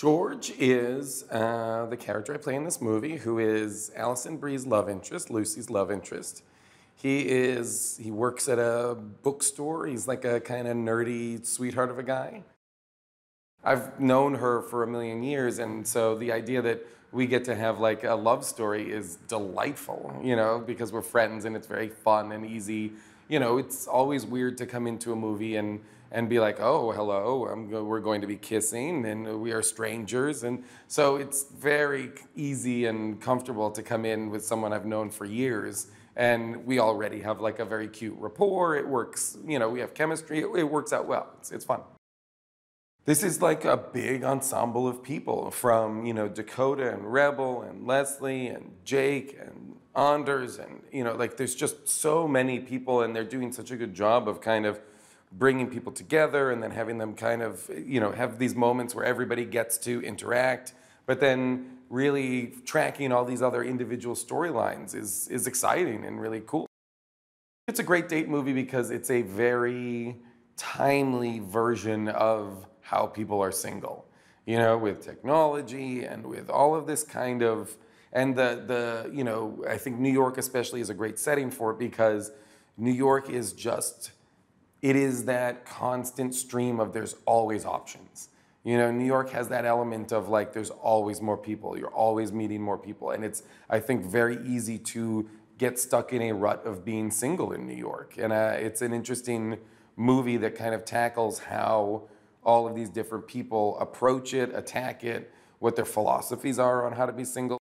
George is uh, the character I play in this movie, who is Allison Bree's love interest, Lucy's love interest. He is he works at a bookstore. He's like a kind of nerdy sweetheart of a guy. I've known her for a million years, and so the idea that we get to have like a love story is delightful, you know, because we're friends and it's very fun and easy you know, it's always weird to come into a movie and and be like, oh, hello, I'm, we're going to be kissing and we are strangers. And so it's very easy and comfortable to come in with someone I've known for years. And we already have like a very cute rapport. It works, you know, we have chemistry. It, it works out well. It's, it's fun. This is like a big ensemble of people from, you know, Dakota and Rebel and Leslie and Jake and Anders and you know like there's just so many people and they're doing such a good job of kind of bringing people together and then having them kind of you know have these moments where everybody gets to interact but then really tracking all these other individual storylines is is exciting and really cool. It's a great date movie because it's a very timely version of how people are single. You know, with technology and with all of this kind of and the, the, you know, I think New York especially is a great setting for it because New York is just, it is that constant stream of there's always options. You know, New York has that element of like there's always more people. You're always meeting more people. And it's, I think, very easy to get stuck in a rut of being single in New York. And uh, it's an interesting movie that kind of tackles how all of these different people approach it, attack it, what their philosophies are on how to be single.